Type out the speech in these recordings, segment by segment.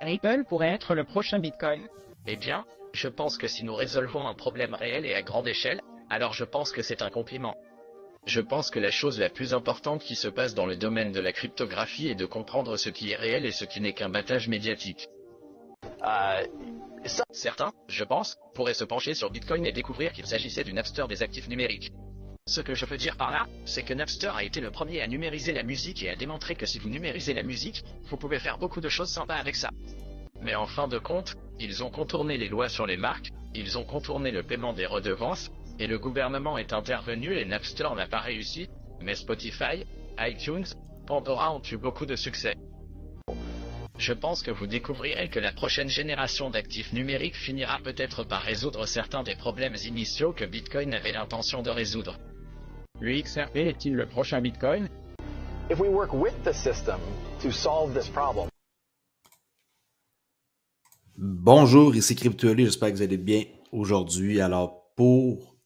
Ripple pourrait être le prochain Bitcoin. Eh bien, je pense que si nous résolvons un problème réel et à grande échelle, alors je pense que c'est un compliment. Je pense que la chose la plus importante qui se passe dans le domaine de la cryptographie est de comprendre ce qui est réel et ce qui n'est qu'un battage médiatique. Euh, Certains, je pense, pourraient se pencher sur Bitcoin et découvrir qu'il s'agissait d'une Napster des actifs numériques. Ce que je peux dire par là, c'est que Napster a été le premier à numériser la musique et à démontrer que si vous numérisez la musique, vous pouvez faire beaucoup de choses sympas avec ça. Mais en fin de compte, ils ont contourné les lois sur les marques, ils ont contourné le paiement des redevances, et le gouvernement est intervenu et Napster n'a pas réussi, mais Spotify, iTunes, Pandora ont eu beaucoup de succès. Je pense que vous découvrirez que la prochaine génération d'actifs numériques finira peut-être par résoudre certains des problèmes initiaux que Bitcoin avait l'intention de résoudre. XRP est-il le prochain Bitcoin If we work with the system to solve this problem. Bonjour, ici Cryptoly, j'espère que vous allez bien aujourd'hui. Alors pour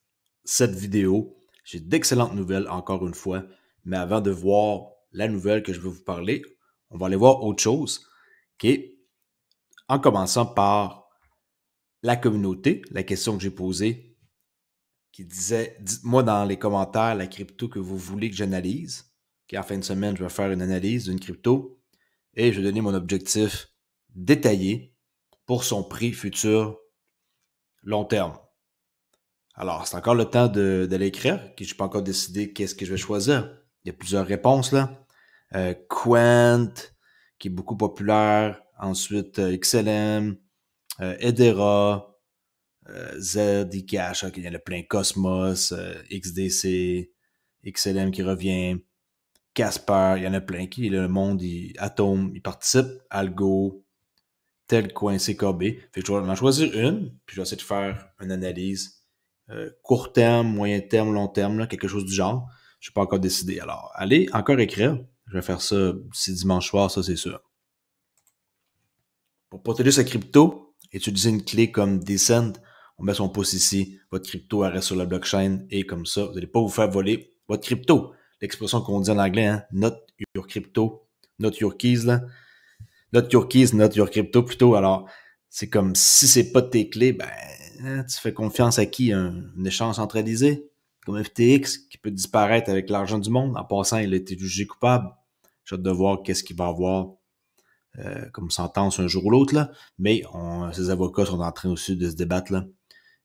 cette vidéo, j'ai d'excellentes nouvelles encore une fois, mais avant de voir la nouvelle que je veux vous parler, on va aller voir autre chose, qui est en commençant par la communauté, la question que j'ai posée qui disait Dites-moi dans les commentaires la crypto que vous voulez que j'analyse. Qui en fin de semaine, je vais faire une analyse d'une crypto et je vais donner mon objectif détaillé pour son prix futur long terme. Alors, c'est encore le temps de, de l'écrire, je n'ai pas encore décidé qu'est-ce que je vais choisir. Il y a plusieurs réponses là. Euh, Quant, qui est beaucoup populaire. Ensuite, euh, XLM, euh, Edera, euh, Z, IKH, il y en a plein, Cosmos, euh, XDC, XLM qui revient, Casper, il y en a plein qui, le monde, il, Atom, il participe, Algo, Telcoin coin, CKB. je vais en choisir une, puis je vais essayer de faire une analyse euh, court terme, moyen terme, long terme, quelque chose du genre. Je n'ai pas encore décidé. Alors, allez encore écrire. Je vais faire ça si dimanche soir, ça c'est sûr. Pour protéger sa crypto, utiliser une clé comme Descend on met son pouce ici, votre crypto reste sur la blockchain et comme ça, vous n'allez pas vous faire voler votre crypto. L'expression qu'on dit en anglais, note hein, not your crypto, not your keys, là. Not your keys, not your crypto plutôt. Alors, c'est comme si c'est pas tes clés, ben, hein, tu fais confiance à qui? Un, échange centralisé, comme FTX, qui peut disparaître avec l'argent du monde. En passant, il a été jugé coupable. J'ai hâte de voir qu'est-ce qu'il va avoir euh, comme sentence un jour ou l'autre, Mais on, ses avocats sont en train aussi de se débattre, là.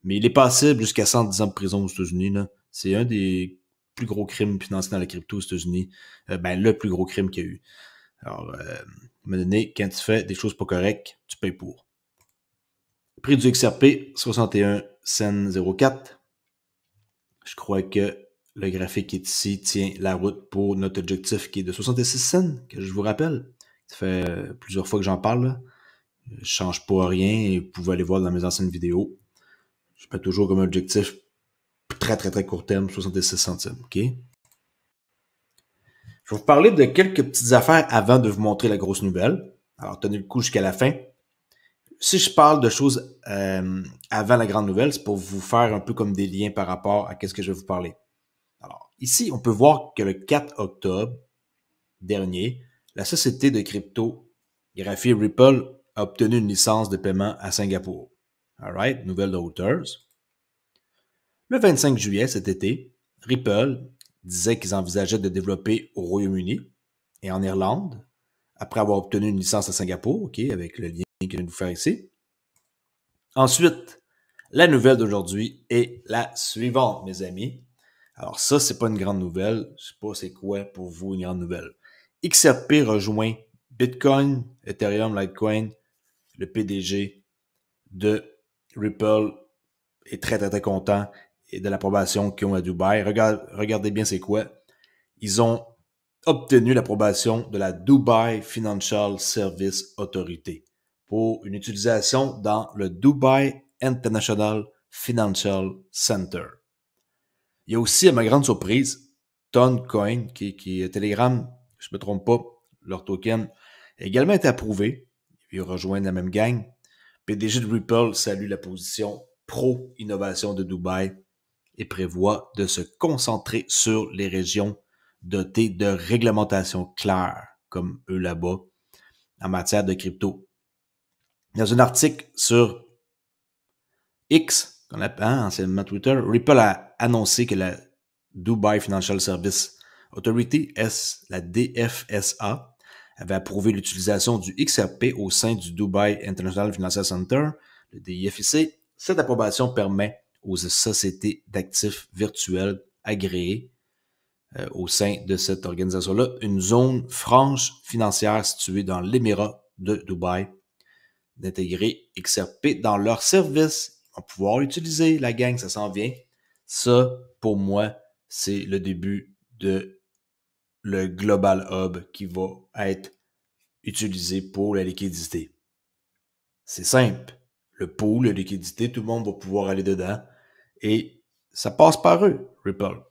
Mais il est passible jusqu'à 110 ans de prison aux États-Unis. C'est un des plus gros crimes financiers dans la crypto aux États-Unis. Euh, ben, le plus gros crime qu'il y a eu. Alors, euh, à un moment donné, quand tu fais des choses pas correctes, tu payes pour. Prix du XRP, 61 cents 04. Je crois que le graphique qui est ici tient la route pour notre objectif qui est de 66 cents, que je vous rappelle. Ça fait euh, plusieurs fois que j'en parle. Je Je change pas rien et vous pouvez aller voir dans mes anciennes vidéos je pas toujours comme objectif très, très, très court terme, 66 centimes. OK? Je vais vous parler de quelques petites affaires avant de vous montrer la grosse nouvelle. Alors, tenez le coup jusqu'à la fin. Si je parle de choses euh, avant la grande nouvelle, c'est pour vous faire un peu comme des liens par rapport à quest ce que je vais vous parler. Alors, ici, on peut voir que le 4 octobre dernier, la société de crypto graphie Ripple a obtenu une licence de paiement à Singapour. Alright. nouvelle de Reuters. Le 25 juillet cet été, Ripple disait qu'ils envisageaient de développer au Royaume-Uni et en Irlande, après avoir obtenu une licence à Singapour, OK, avec le lien que je viens de vous faire ici. Ensuite, la nouvelle d'aujourd'hui est la suivante, mes amis. Alors ça, c'est pas une grande nouvelle. Je sais pas c'est quoi pour vous une grande nouvelle. XRP rejoint Bitcoin, Ethereum, Litecoin, le PDG de Ripple est très, très, très content de l'approbation qu'ils ont à Dubaï. Regardez, bien c'est quoi. Ils ont obtenu l'approbation de la Dubai Financial Service Authority pour une utilisation dans le Dubai International Financial Center. Il y a aussi, à ma grande surprise, Toncoin, qui, qui est Telegram, je ne me trompe pas, leur token, a également été approuvé. Ils rejoignent la même gang. PDG de Ripple salue la position pro-innovation de Dubaï et prévoit de se concentrer sur les régions dotées de réglementations claires, comme eux là-bas, en matière de crypto. Dans un article sur X, qu'on appelle hein, anciennement Twitter, Ripple a annoncé que la Dubai Financial Service Authority, la DFSA, avait approuvé l'utilisation du XRP au sein du Dubai International Financial Center, le DIFIC. Cette approbation permet aux sociétés d'actifs virtuels agréées euh, au sein de cette organisation-là une zone franche financière située dans l'Émirat de Dubaï d'intégrer XRP dans leurs services. à pouvoir l'utiliser, la gang, ça s'en vient. Ça, pour moi, c'est le début de le global hub qui va être utilisé pour la liquidité. C'est simple. Le pool, la liquidité, tout le monde va pouvoir aller dedans et ça passe par eux, Ripple.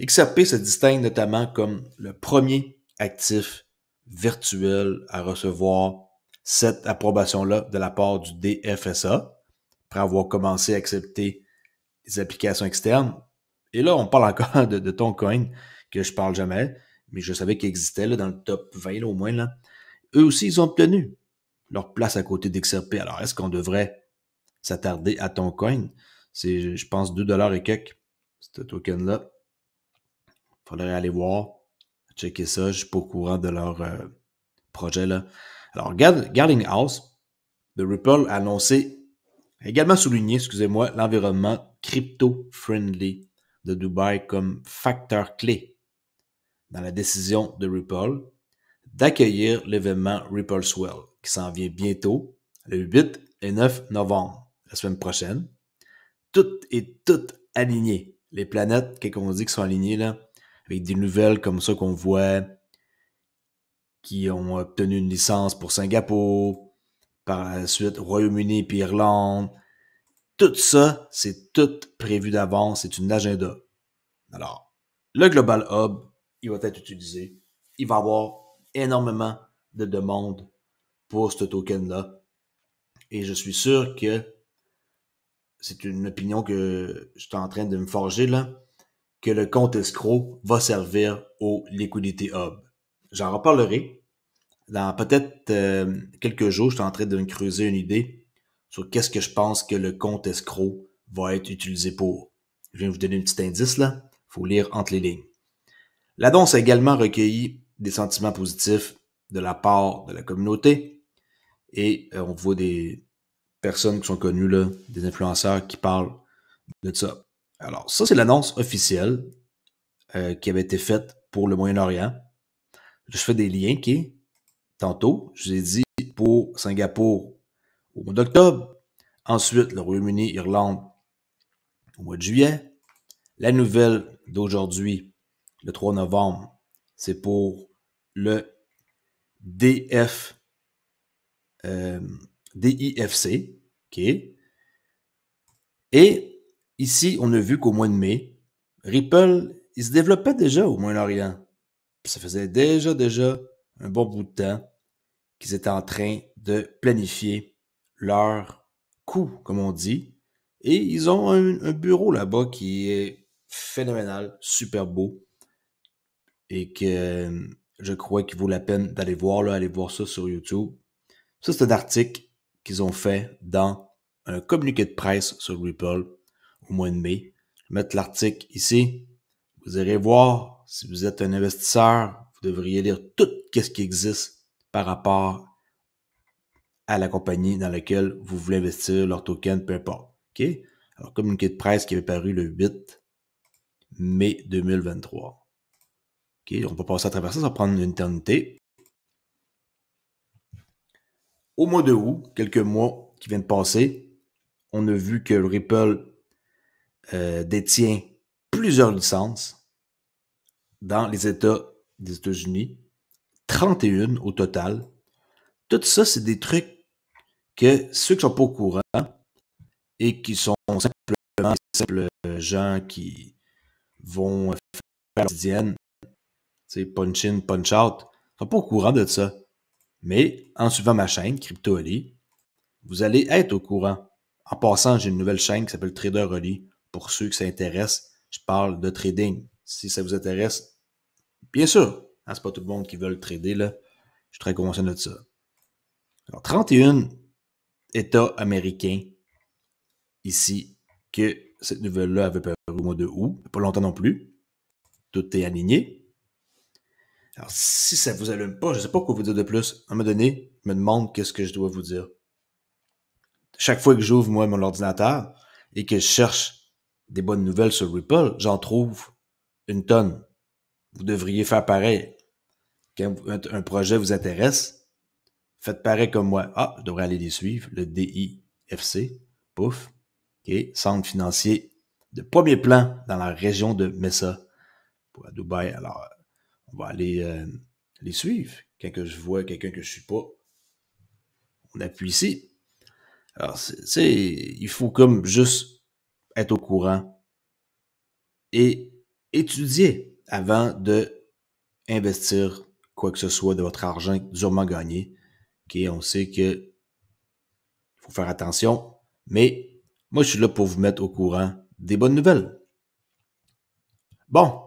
XRP se distingue notamment comme le premier actif virtuel à recevoir cette approbation-là de la part du DFSA, après avoir commencé à accepter les applications externes. Et là, on parle encore de, de ton coin, que je parle jamais, mais je savais qu'ils existaient là, dans le top 20 au moins. Là. Eux aussi, ils ont obtenu leur place à côté d'XRP. Alors, est-ce qu'on devrait s'attarder à ton coin? C'est, je pense, 2$ et quelques, ce token-là. Il faudrait aller voir, checker ça. Je suis pas au courant de leur euh, projet. Là. Alors, Garding House The Ripple a annoncé, a également souligné, excusez-moi, l'environnement crypto-friendly de Dubaï comme facteur clé la décision de Ripple d'accueillir l'événement Ripple Swell qui s'en vient bientôt, le 8 et 9 novembre, la semaine prochaine. tout est tout aligné Les planètes, qu'est-ce qu'on dit, qui sont alignées là, avec des nouvelles comme ça qu'on voit, qui ont obtenu une licence pour Singapour, par la suite Royaume-Uni puis Irlande. Tout ça, c'est tout prévu d'avance, c'est une agenda. Alors, le Global Hub il va être utilisé. Il va y avoir énormément de demandes pour ce token-là. Et je suis sûr que c'est une opinion que je suis en train de me forger là, que le compte escroc va servir au liquidity hub. J'en reparlerai dans peut-être euh, quelques jours. Je suis en train de me creuser une idée sur qu'est-ce que je pense que le compte escroc va être utilisé pour. Je viens vous donner un petit indice là. Faut lire entre les lignes. L'annonce danse a également recueilli des sentiments positifs de la part de la communauté. Et euh, on voit des personnes qui sont connues, des influenceurs qui parlent de ça. Alors, ça, c'est l'annonce officielle euh, qui avait été faite pour le Moyen-Orient. Je fais des liens qui, tantôt, je vous ai dit pour Singapour au mois d'octobre, ensuite le Royaume-Uni, Irlande au mois de juillet. La nouvelle d'aujourd'hui, le 3 novembre. C'est pour le DF, euh, DIFC. Et ici, on a vu qu'au mois de mai, Ripple, ils se développaient déjà au Moyen-Orient. Ça faisait déjà, déjà un bon bout de temps qu'ils étaient en train de planifier leur coût, comme on dit. Et ils ont un bureau là-bas qui est phénoménal, super beau et que je crois qu'il vaut la peine d'aller voir, là, aller voir ça sur YouTube. Ça, c'est un article qu'ils ont fait dans un communiqué de presse sur Ripple au mois de mai. Je vais mettre l'article ici. Vous irez voir, si vous êtes un investisseur, vous devriez lire tout ce qui existe par rapport à la compagnie dans laquelle vous voulez investir, leur token, peu importe. OK? Alors, communiqué de presse qui avait paru le 8 mai 2023. OK, on va passer à travers ça, ça va prendre une éternité. Au mois de août, quelques mois qui viennent de passer, on a vu que Ripple euh, détient plusieurs licences dans les États des États-Unis, 31 au total. Tout ça, c'est des trucs que ceux qui ne sont pas au courant et qui sont simplement des simples gens qui vont faire la c'est punch in, punch out. Ils sont pas au courant de ça. Mais en suivant ma chaîne, Crypto Ali, vous allez être au courant. En passant, j'ai une nouvelle chaîne qui s'appelle Trader Ali. Pour ceux qui s'intéressent, je parle de trading. Si ça vous intéresse, bien sûr, hein, ce n'est pas tout le monde qui veut trader, là. Je suis très conscient de ça. Alors, 31 États américains ici que cette nouvelle-là avait paru au mois de août, pas longtemps non plus. Tout est aligné. Alors, si ça ne vous allume pas, je ne sais pas quoi vous dire de plus. À un moment donné, je me demande qu'est-ce que je dois vous dire. Chaque fois que j'ouvre, moi, mon ordinateur et que je cherche des bonnes nouvelles sur Ripple, j'en trouve une tonne. Vous devriez faire pareil. Quand un projet vous intéresse, faites pareil comme moi. Ah, je devrais aller les suivre. Le DIFC, pouf, ok, centre financier de premier plan dans la région de Mesa, pour Dubaï. Alors, on va aller euh, les suivre. Quand que je vois quelqu'un que je suis pas, on appuie ici. Alors, tu sais, il faut comme juste être au courant et étudier avant de investir quoi que ce soit de votre argent durement gagné. OK, on sait que faut faire attention, mais moi je suis là pour vous mettre au courant des bonnes nouvelles. Bon,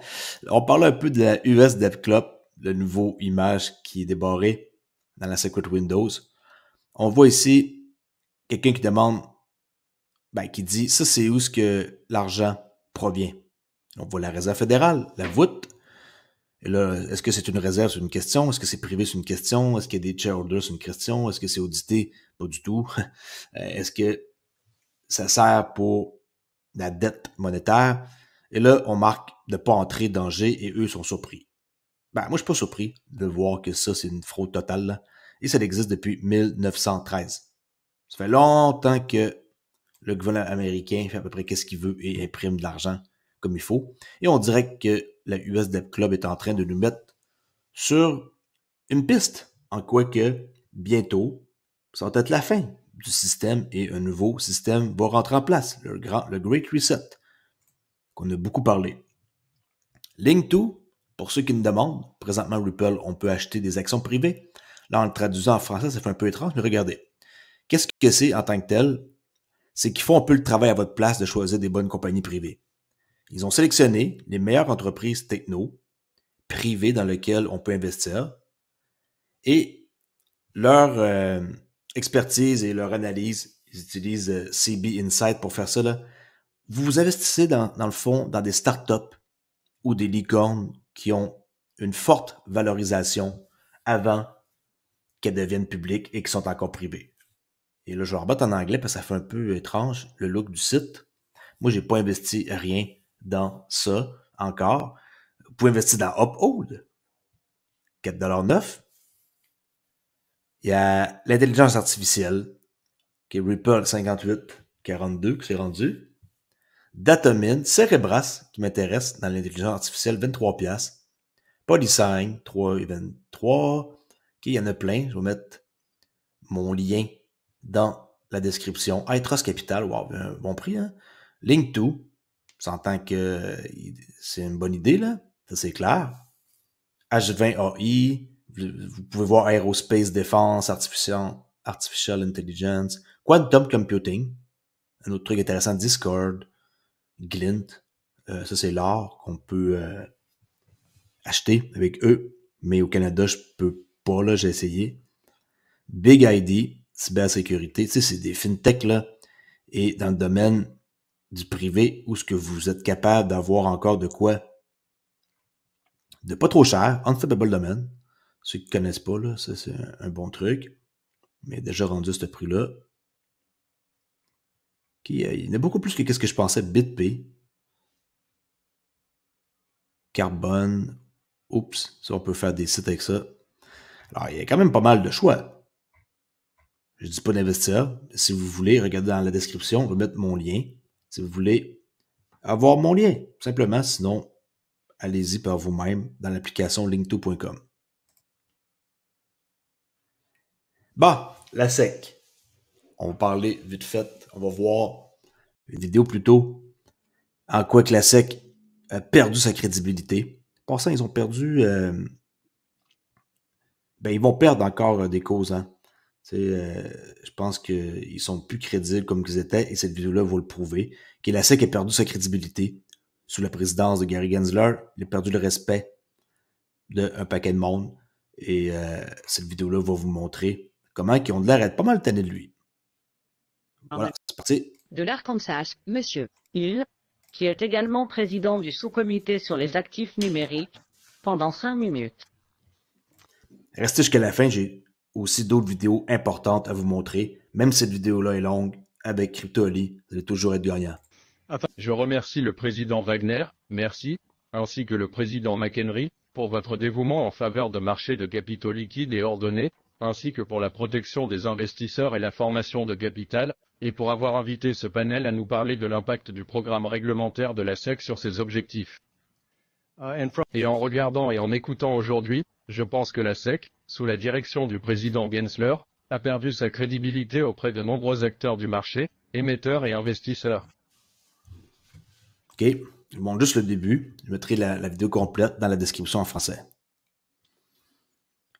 on parle un peu de la US Club, le nouveau image qui est débarrée dans la Secret Windows. On voit ici quelqu'un qui demande, ben, qui dit, ça c'est où ce que l'argent provient. On voit la réserve fédérale, la voûte. Et là, est-ce que c'est une réserve, c'est une question? Est-ce que c'est privé, c'est une question? Est-ce qu'il y a des shareholders, c'est une question? Est-ce que c'est audité? Pas du tout. Euh, est-ce que ça sert pour la dette monétaire? Et là, on marque de ne pas entrer danger et eux sont surpris. Ben, moi, je suis pas surpris de voir que ça, c'est une fraude totale. Et ça existe depuis 1913. Ça fait longtemps que le gouvernement américain fait à peu près qu'est-ce qu'il veut et imprime de l'argent comme il faut. Et on dirait que la US Debt Club est en train de nous mettre sur une piste, en quoi que bientôt, ça va être la fin du système et un nouveau système va rentrer en place, le Great Reset qu'on a beaucoup parlé. Link2, pour ceux qui nous demandent, présentement Ripple, on peut acheter des actions privées. Là, en le traduisant en français, ça fait un peu étrange, mais regardez. Qu'est-ce que c'est en tant que tel? C'est qu'ils font un peu le travail à votre place de choisir des bonnes compagnies privées. Ils ont sélectionné les meilleures entreprises techno privées dans lesquelles on peut investir et leur euh, expertise et leur analyse, ils utilisent euh, CB Insight pour faire ça vous vous investissez dans, dans le fond dans des startups ou des licornes qui ont une forte valorisation avant qu'elles deviennent publiques et qui sont encore privées. Et là, je bat en anglais parce que ça fait un peu étrange le look du site. Moi, j'ai pas investi rien dans ça encore. Vous pouvez investir dans Uphold. 4,9$. Il y a l'intelligence artificielle, qui est Ripple 58,42 qui s'est rendu. Datamine, Cerebras, qui m'intéresse dans l'intelligence artificielle, 23 pièces. Polysign, 3 23. OK, il y en a plein. Je vais mettre mon lien dans la description. Itrust Capital, wow, bon prix. Hein. Link2, tant que euh, c'est une bonne idée, là. Ça, c'est clair. H20AI, vous pouvez voir Aerospace Défense, Artificial Intelligence, Quantum Computing, un autre truc intéressant, Discord, Glint. Euh, ça, c'est l'or qu'on peut euh, acheter avec eux, mais au Canada, je peux pas, là, j'ai essayé. Big ID, cybersécurité, tu sais, c'est des fintechs, là, et dans le domaine du privé, où ce que vous êtes capable d'avoir encore de quoi de pas trop cher, le domaine. Ceux qui ne connaissent pas, là, ça, c'est un, un bon truc. Mais déjà rendu à ce prix-là, euh, il y en a beaucoup plus que ce que je pensais. BitP, Carbone, oups, ça on peut faire des sites avec ça. Alors, il y a quand même pas mal de choix. Je ne dis pas d'investir. Si vous voulez, regardez dans la description, on va mettre mon lien. Si vous voulez avoir mon lien, simplement. Sinon, allez-y par vous-même dans l'application linkto.com. Bon, bah, la SEC. On va parler vite fait on va voir une vidéo plus tôt en quoi Classic e a perdu sa crédibilité. Pour ça, ils ont perdu. Euh, ben, ils vont perdre encore euh, des causes. Hein. Euh, je pense qu'ils sont plus crédibles comme qu'ils étaient et cette vidéo-là va le prouver. SEC a perdu sa crédibilité sous la présidence de Gary Gensler. Il a perdu le respect d'un paquet de monde. Et cette vidéo-là va vous montrer comment ils ont de l'air pas mal tannés de lui. Ah voilà, c'est parti. De l'Arkansas, Monsieur Hill, qui est également président du sous-comité sur les actifs numériques, pendant cinq minutes. Restez jusqu'à la fin, j'ai aussi d'autres vidéos importantes à vous montrer. Même cette vidéo-là est longue, avec CryptoLi, vous allez toujours être gagnant. Je remercie le président Wagner, merci, ainsi que le président McHenry, pour votre dévouement en faveur de marchés de capitaux liquides et ordonnés, ainsi que pour la protection des investisseurs et la formation de capital, et pour avoir invité ce panel à nous parler de l'impact du programme réglementaire de la SEC sur ses objectifs. Uh, et en regardant et en écoutant aujourd'hui, je pense que la SEC, sous la direction du président Gensler, a perdu sa crédibilité auprès de nombreux acteurs du marché, émetteurs et investisseurs. OK. Je juste le début. Je mettrai la, vidéo complète dans la description en français.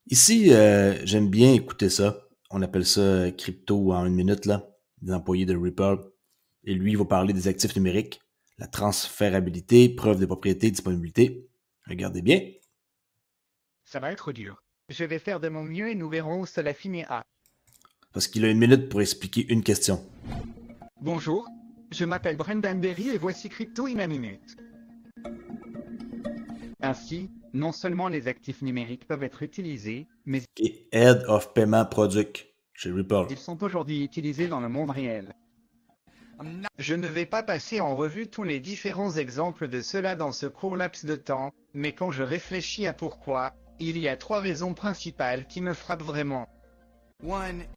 Ici, euh, j'aime bien écouter ça. On appelle ça euh, crypto en une minute là des employés de Ripple. Et lui, il va parler des actifs numériques, la transférabilité, preuve de propriété, disponibilité. Regardez bien. Ça va être dur. Je vais faire de mon mieux et nous verrons où cela finira. Parce qu'il a une minute pour expliquer une question. Bonjour, je m'appelle Brendan Berry et voici Crypto in a Minute. Ainsi, non seulement les actifs numériques peuvent être utilisés, mais... Et Head of Payment Product. Ils sont aujourd'hui utilisés dans le monde réel. Je ne vais pas passer en revue tous les différents exemples de cela dans ce court laps de temps, mais quand je réfléchis à pourquoi, il y a trois raisons principales qui me frappent vraiment.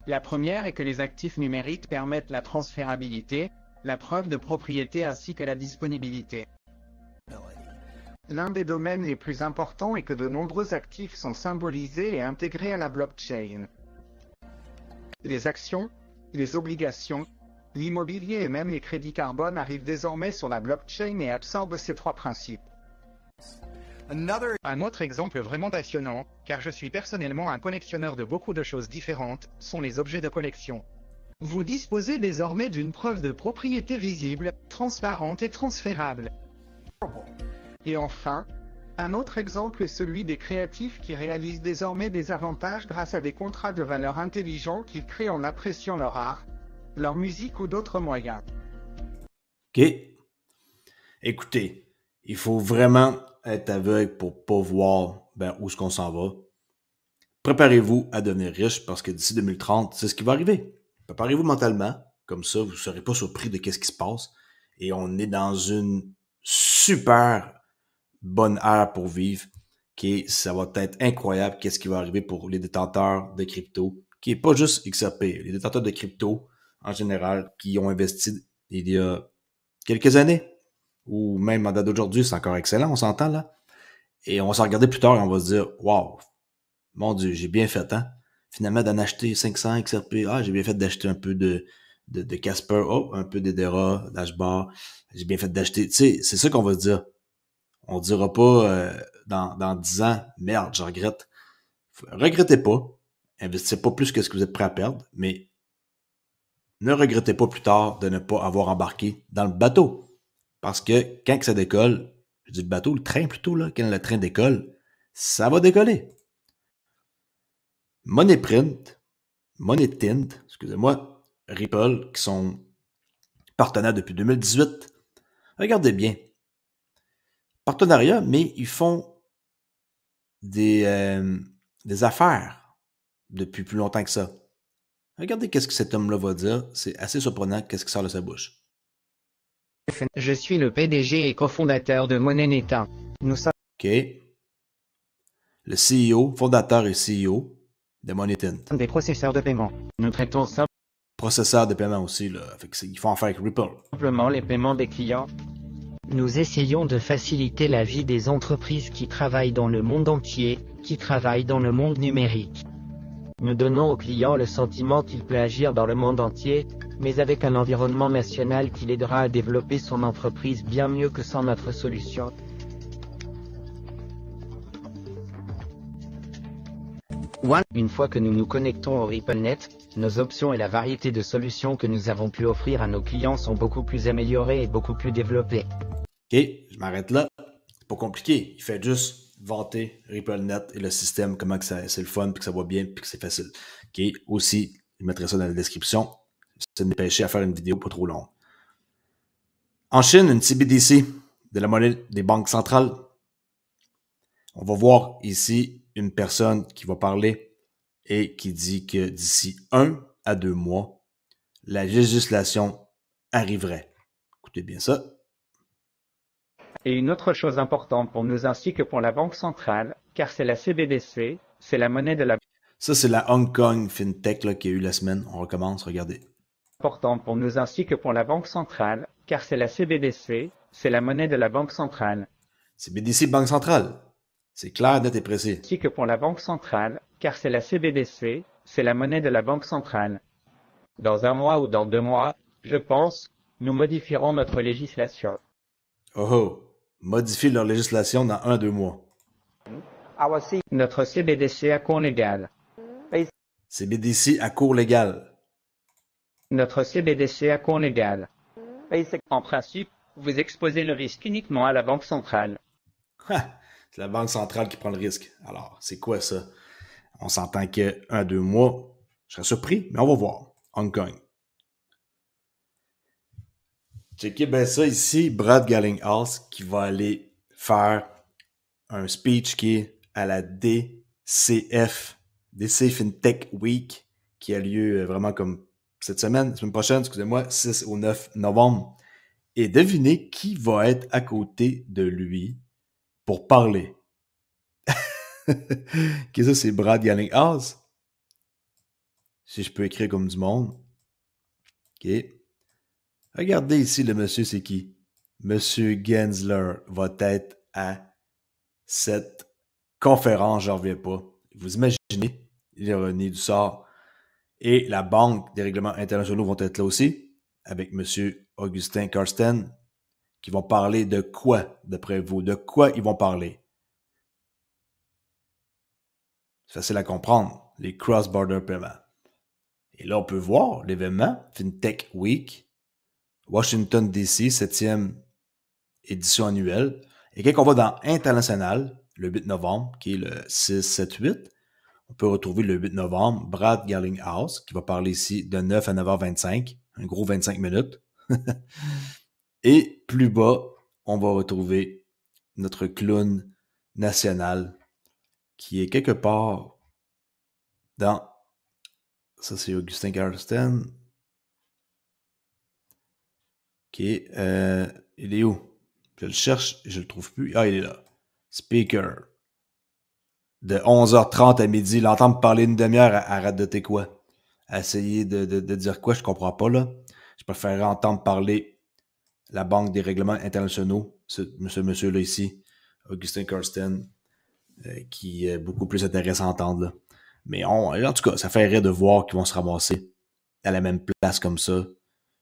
La première est que les actifs numériques permettent la transférabilité, la preuve de propriété ainsi que la disponibilité. L'un des domaines les plus importants est que de nombreux actifs sont symbolisés et intégrés à la blockchain les actions, les obligations, l'immobilier et même les crédits carbone arrivent désormais sur la blockchain et absorbent ces trois principes. Un autre exemple vraiment passionnant, car je suis personnellement un collectionneur de beaucoup de choses différentes, sont les objets de collection. Vous disposez désormais d'une preuve de propriété visible, transparente et transférable. Et enfin, un autre exemple est celui des créatifs qui réalisent désormais des avantages grâce à des contrats de valeur intelligents qu'ils créent en appréciant leur art, leur musique ou d'autres moyens. OK. Écoutez, il faut vraiment être aveugle pour pas voir ben, où ce qu'on s'en va. Préparez-vous à devenir riche parce que d'ici 2030, c'est ce qui va arriver. Préparez-vous mentalement, comme ça vous ne serez pas surpris de ce qui se passe. Et on est dans une super bonne heure pour vivre, qui ça va être incroyable qu'est-ce qui va arriver pour les détenteurs de crypto, qui est pas juste XRP, les détenteurs de crypto en général, qui ont investi il y a quelques années, ou même en date d'aujourd'hui, c'est encore excellent, on s'entend là. Et on s'en regarder plus tard et on va se dire, waouh, mon Dieu, j'ai bien fait, hein? Finalement, d'en acheter 500 XRP, ah, j'ai bien fait d'acheter un peu de, de, Casper, oh, un peu d'Edera, d'Ashbar, j'ai bien fait d'acheter. Tu sais, c'est ça qu'on va se dire. On dira pas euh, dans, dans 10 ans, merde, je regrette. Regrettez pas. Investissez pas plus que ce que vous êtes prêt à perdre, mais ne regrettez pas plus tard de ne pas avoir embarqué dans le bateau. Parce que quand que ça décolle, je dis le bateau, le train plutôt, quand le train décolle, ça va décoller. Moneyprint, tint, excusez-moi, Ripple, qui sont partenaires depuis 2018, regardez bien, partenariat, mais ils font des, euh, des affaires depuis plus longtemps que ça. Regardez qu'est-ce que cet homme-là va dire. C'est assez surprenant qu'est-ce qui sort de sa bouche. Je suis le PDG et cofondateur de Moneneta. Nous sommes... OK. Le CEO, fondateur et CEO de Monetin. Des processeurs de paiement. Nous traitons ça. Processeurs de paiement aussi, là. Fait ils font affaire avec Ripple. Simplement les paiements des clients nous essayons de faciliter la vie des entreprises qui travaillent dans le monde entier, qui travaillent dans le monde numérique. Nous donnons aux clients le sentiment qu'il peut agir dans le monde entier, mais avec un environnement national qui l'aidera à développer son entreprise bien mieux que sans notre solution, Une fois que nous nous connectons au RippleNet, nos options et la variété de solutions que nous avons pu offrir à nos clients sont beaucoup plus améliorées et beaucoup plus développées. OK, je m'arrête là. C'est pas compliqué. Il fait juste vanter RippleNet et le système, comment que c'est le fun, puis que ça va bien, puis que c'est facile. OK, aussi, je mettrai ça dans la description. Se dépêcher à faire une vidéo pas trop longue. En Chine, une CBDC de la monnaie des banques centrales. On va voir ici une personne qui va parler et qui dit que d'ici un à deux mois, la législation arriverait. Écoutez bien ça. Et une autre chose importante pour nous ainsi que pour la Banque centrale, car c'est la CBDC, c'est la monnaie de la... Ça, c'est la Hong Kong FinTech qui a eu la semaine. On recommence, regardez. Important pour nous ainsi que pour la Banque centrale, car c'est la CBDC, c'est la monnaie de la Banque centrale. CBDC Banque centrale. C'est clair, d'être et précis. que pour la Banque centrale, car c'est la CBDC, c'est la monnaie de la Banque centrale. Dans un mois ou dans deux mois, je pense, nous modifierons notre législation. Oh oh, modifier leur législation dans un, deux mois. Notre CBDC à cours légal. CBDC à cours légal. Notre CBDC à cours légal. En principe, vous exposez le risque uniquement à la Banque centrale. C'est la Banque centrale qui prend le risque. Alors, c'est quoi ça? On s'entend que un, deux mois, je serais surpris, mais on va voir. Hong Kong. Checker bien ça ici, Brad Gallinghouse qui va aller faire un speech qui est à la DCF, DC FinTech Week, qui a lieu euh, vraiment comme cette semaine, semaine prochaine, excusez-moi, 6 au 9 novembre. Et devinez qui va être à côté de lui pour parler. Qu'est-ce que c'est Brad Galinghouse Si je peux écrire comme du monde. OK. Regardez ici le monsieur, c'est qui? Monsieur Gensler va être à cette conférence, j'en reviens pas. Vous imaginez l'ironie du sort. Et la Banque des règlements internationaux vont être là aussi, avec monsieur Augustin Karsten, qui vont parler de quoi, d'après vous? De quoi ils vont parler? C'est facile à comprendre, les cross-border payments. Et là, on peut voir l'événement FinTech Week, Washington DC, 7e édition annuelle. Et quand on va dans International, le 8 novembre, qui est le 6, 7, 8, on peut retrouver le 8 novembre Brad Garlinghouse, qui va parler ici de 9 à 9h25, un gros 25 minutes. Et plus bas, on va retrouver notre clown national qui est quelque part dans. Ça, c'est Augustin Garsten. Qui euh, il est où Je le cherche, je le trouve plus. Ah, il est là. Speaker. De 11h30 à midi, me parler une demi-heure, arrête de quoi. Essayer de, dire quoi, je comprends pas là. Je préférerais entendre parler la Banque des règlements internationaux, ce, monsieur-là ici, Augustin Carsten, euh, qui est beaucoup plus intéressant à entendre. Mais en tout cas, ça fait de voir qu'ils vont se ramasser à la même place comme ça.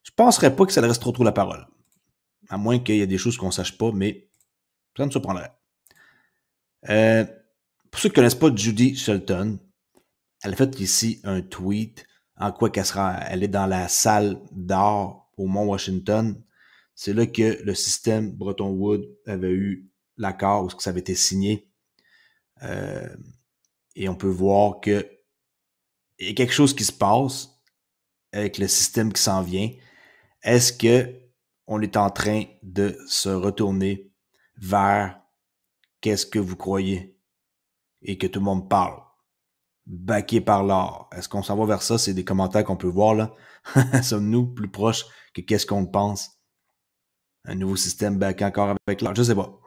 Je penserais pas que ça reste trop trop la parole. À moins qu'il y ait des choses qu'on ne sache pas, mais ça me surprendrait. Euh, pour ceux qui ne connaissent pas Judy Shelton, elle a fait ici un tweet en quoi qu'elle sera, elle est dans la salle d'art au Mont Washington c'est là que le système Bretton Woods avait eu l'accord, ce que ça avait été signé. Euh, et on peut voir que il y a quelque chose qui se passe avec le système qui s'en vient. Est-ce que on est en train de se retourner vers qu'est-ce que vous croyez et que tout le monde parle? Baqué par l'art. Est-ce qu'on s'en va vers ça? C'est des commentaires qu'on peut voir là. Sommes-nous plus proches que qu'est-ce qu'on pense? un nouveau système back encore avec l'art. Je sais pas.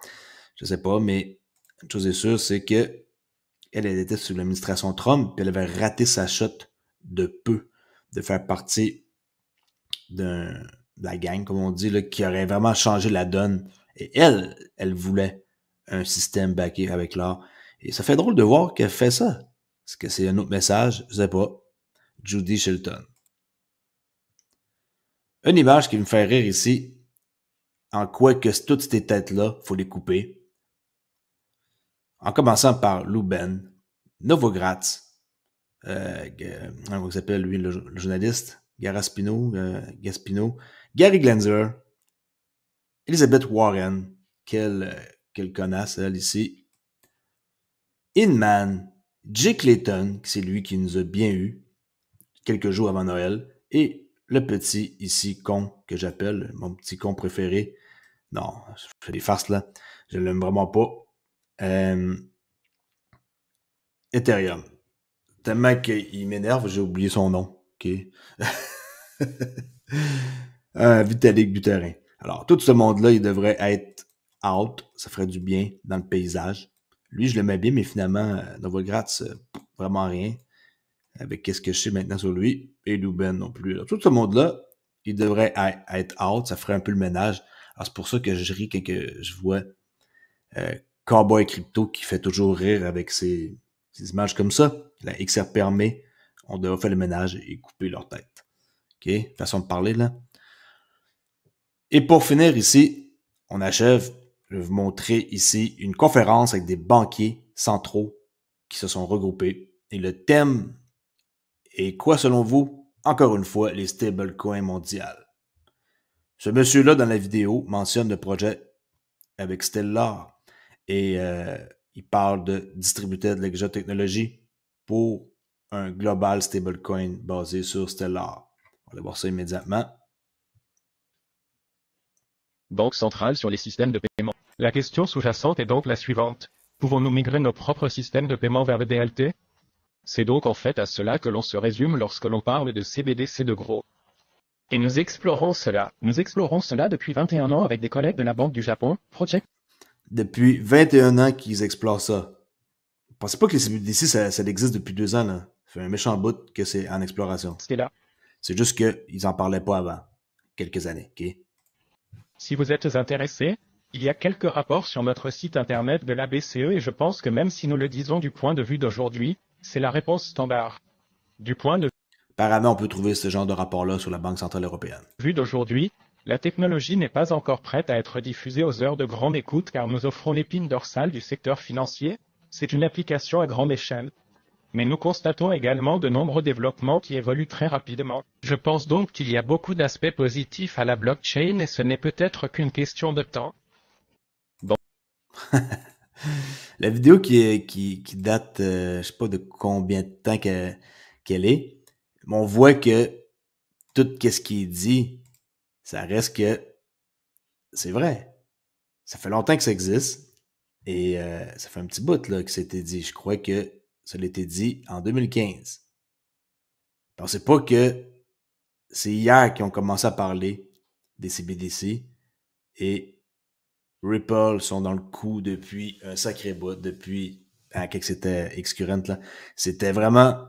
Je sais pas, mais une chose est sûre, c'est que elle, était sous l'administration Trump, puis elle avait raté sa shot de peu de faire partie de la gang, comme on dit, là, qui aurait vraiment changé la donne. Et elle, elle voulait un système backé avec l'or Et ça fait drôle de voir qu'elle fait ça. Est-ce que c'est un autre message? Je sais pas. Judy Shelton. Une image qui me fait rire ici, en quoi que toutes ces têtes-là, faut les couper. En commençant par Louben Novogratz, euh, euh comment s'appelle lui, le, journaliste, Garaspino, euh, Gaspino, Gary Glenzer, Elizabeth Warren, quelle, euh, quelle connasse elle ici, Inman, Jake Clayton, c'est lui qui nous a bien eu quelques jours avant Noël, et le petit ici con que j'appelle mon petit con préféré, non, je fais des farces là. Je l'aime vraiment pas. Euh, Ethereum. Tellement qu'il m'énerve, j'ai oublié son nom. OK. Euh, Vitalik Buterin. Alors, tout ce monde-là, il devrait être out. Ça ferait du bien dans le paysage. Lui, je l'aimais bien, mais finalement, euh, Novogratz, vraiment rien. Avec qu'est-ce que je sais maintenant sur lui. Et Luben non plus. tout ce monde-là, il devrait être out. Ça ferait un peu le ménage. Ah, c'est pour ça que je ris quand que je vois euh, Cowboy Crypto qui fait toujours rire avec ses, images comme ça. La XR permet, on doit faire le ménage et couper leur tête. OK? Façon de parler, là. Et pour finir ici, on achève, je vais vous montrer ici une conférence avec des banquiers centraux qui se sont regroupés. Et le thème est quoi selon vous? Encore une fois, les stablecoins mondiales. Ce monsieur-là, dans la vidéo, mentionne le projet avec Stellar et euh, il parle de distributeur de technologie pour un global stablecoin basé sur Stellar. On va voir ça immédiatement. Banque centrale sur les systèmes de paiement. La question sous-jacente est donc la suivante. Pouvons-nous migrer nos propres systèmes de paiement vers le DLT C'est donc en fait à cela que l'on se résume lorsque l'on parle de CBDC de gros. Et nous explorons cela. Nous explorons cela depuis 21 ans avec des collègues de la Banque du Japon, Project. Depuis 21 ans qu'ils explorent ça. Pensez pas que les CBDC, ça, ça existe depuis deux ans, là. C'est un méchant bout que c'est en exploration. C'est là. C'est juste qu'ils en parlaient pas avant. Quelques années, OK? Si vous êtes intéressé, il y a quelques rapports sur notre site internet de la BCE et je pense que même si nous le disons du point de vue d'aujourd'hui, c'est la réponse standard. Du point de Apparemment, on peut trouver ce genre de rapport-là sur la Banque centrale européenne. Vu d'aujourd'hui, la technologie n'est pas encore prête à être diffusée aux heures de grande écoute car nous offrons l'épine dorsale du secteur financier, c'est une application à grande échelle. Mais nous constatons également de nombreux développements qui évoluent très rapidement. Je pense donc qu'il y a beaucoup d'aspects positifs à la blockchain et ce n'est peut-être qu'une question de temps. Bon. la vidéo qui, date, euh, je sais pas de combien de temps qu'elle est, mais on voit que tout ce qui est dit, ça reste que c'est vrai. Ça fait longtemps que ça existe. Et euh, ça fait un petit bout là, que c'était dit. Je crois que ça l'était dit en 2015. Pensez pas que c'est hier qu'ils ont commencé à parler des CBDC et Ripple sont dans le coup depuis un sacré bout, depuis ah, que c'était Excurrent là. C'était vraiment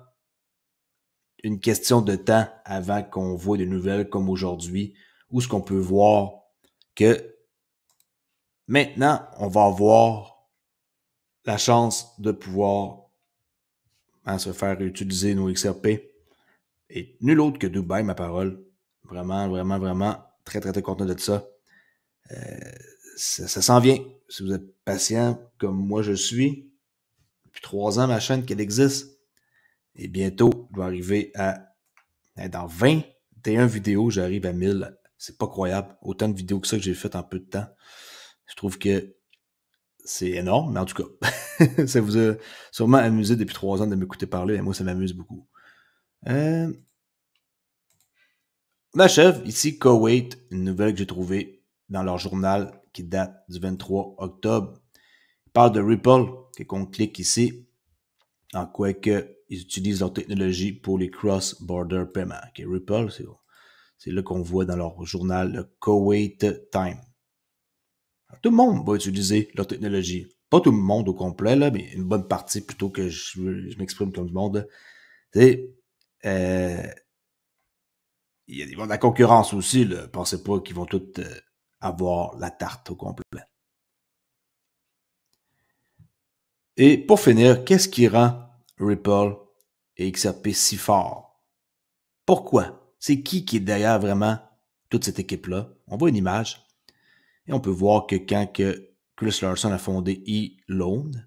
une question de temps avant qu'on voit des nouvelles comme aujourd'hui, où ce qu'on peut voir que maintenant, on va avoir la chance de pouvoir hein, se faire utiliser nos XRP. Et nul autre que Dubaï, ma parole. Vraiment, vraiment, vraiment, très, très, très content de ça. Euh, ça, ça s'en vient. Si vous êtes patient, comme moi je suis, depuis trois ans, ma chaîne, qu'elle existe, et bientôt, je dois arriver à. Ben, dans 21 vidéos, j'arrive à 1000. C'est pas croyable. Autant de vidéos que ça que j'ai faites en peu de temps. Je trouve que c'est énorme, mais en tout cas, ça vous a sûrement amusé depuis trois ans de m'écouter parler, et moi, ça m'amuse beaucoup. Euh... On achève ici Koweït, une nouvelle que j'ai trouvée dans leur journal qui date du 23 octobre. Il parle de Ripple, que qu'on clique ici, en quoi que utilisent leur technologie pour les cross-border paiements. Ripple, c'est là qu'on voit dans leur journal le Kuwait Time. tout le monde va utiliser leur technologie. Pas tout le monde au complet, mais une bonne partie plutôt que je, m'exprime comme le monde. C'est. Euh, il y a des, de la concurrence aussi. ne Pensez pas qu'ils vont tous euh, avoir la tarte au complet. Et pour finir, qu'est-ce qui rend Ripple et XRP si fort? Pourquoi? C'est qui qui est derrière vraiment toute cette équipe-là? On voit une image et on peut voir que quand que Chris Larson a fondé e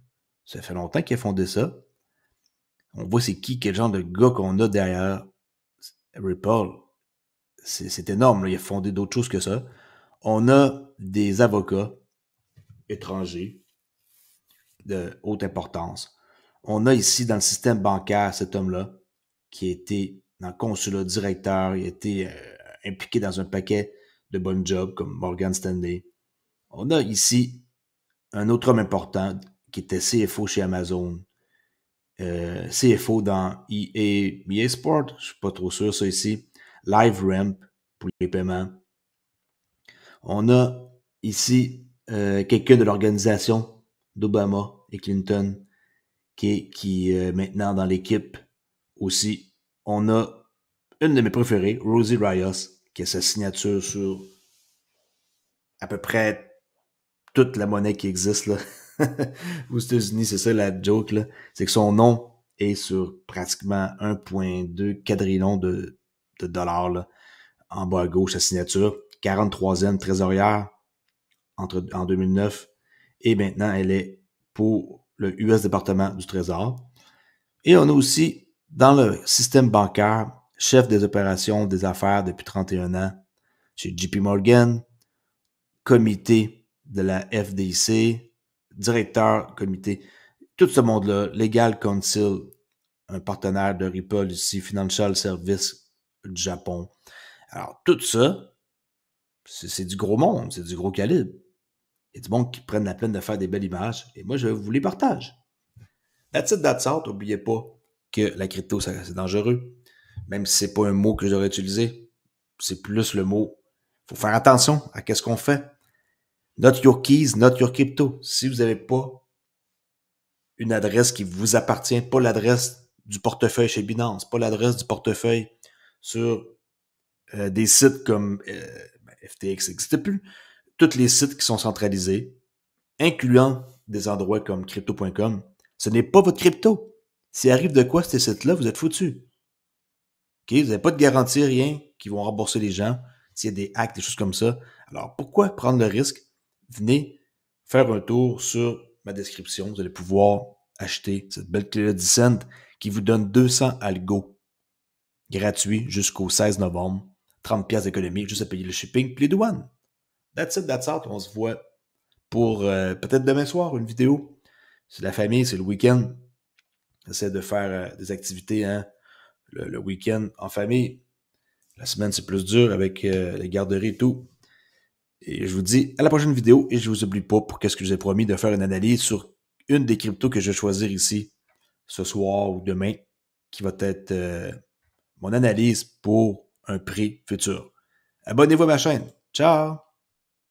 ça fait longtemps qu'il a fondé ça, on voit c'est qui, quel genre de gars qu'on a derrière Ripple. C'est énorme, il a fondé d'autres choses que ça. On a des avocats étrangers de haute importance. On a ici dans le système bancaire cet homme-là qui était dans le consulat directeur, il était euh, impliqué dans un paquet de bonnes jobs comme Morgan Stanley. On a ici un autre homme important qui était CFO chez Amazon, euh, CFO dans EA, e Sport, je suis pas trop sûr ça ici, Live Ramp pour les paiements. On a ici euh, quelqu'un de l'organisation d'Obama et Clinton, qui, est euh, maintenant dans l'équipe aussi. On a une de mes préférées, Rosie Rios, qui a sa signature sur à peu près toute la monnaie qui existe là. aux États-Unis, c'est ça la joke, c'est que son nom est sur pratiquement 1,2 quadrillons de, de dollars en bas à gauche, sa signature. 43e trésorière entre, en 2009. Et maintenant, elle est pour le US département du Trésor. Et on a aussi, dans le système bancaire, chef des opérations des affaires depuis 31 ans chez JP Morgan, comité de la FDC directeur comité, tout ce monde-là, Legal Council, un partenaire de Ripple ici, Financial Service du Japon. Alors, tout ça, c'est du gros monde, c'est du gros calibre. Il y a qui prennent la peine de faire des belles images et moi, je vous les partage. That's it, that's out. N'oubliez pas que la crypto, c'est dangereux. Même si ce n'est pas un mot que j'aurais utilisé, c'est plus le mot. Il faut faire attention à qu'est-ce qu'on fait. Not your keys, not your crypto. Si vous n'avez pas une adresse qui vous appartient, pas l'adresse du portefeuille chez Binance, pas l'adresse du portefeuille sur euh, des sites comme euh, ben, FTX, FTX n'existe plus, tous les sites qui sont centralisés, incluant des endroits comme crypto.com, ce n'est pas votre crypto. S'il arrive de quoi ces sites-là, vous êtes foutus. Okay? Vous n'avez pas de garantie, rien, qui vont rembourser les gens s'il y a des actes, des choses comme ça. Alors pourquoi prendre le risque? Venez faire un tour sur ma description. Vous allez pouvoir acheter cette belle clé de cents qui vous donne 200 algo gratuit jusqu'au 16 novembre. 30 pièces d'économie juste à payer le shipping plus les douanes. That's it, that's out. On se voit pour euh, peut-être demain soir une vidéo. C'est la famille, c'est le week-end. J'essaie de faire euh, des activités hein, le, week-end en famille. La semaine, c'est plus dur avec euh, les garderies et tout. Et je vous dis à la prochaine vidéo et je vous oublie pas pour qu'est-ce que je vous ai promis de faire une analyse sur une des cryptos que je vais choisir ici ce soir ou demain qui va être mon analyse pour un prix futur. Abonnez-vous à ma chaîne. Ciao!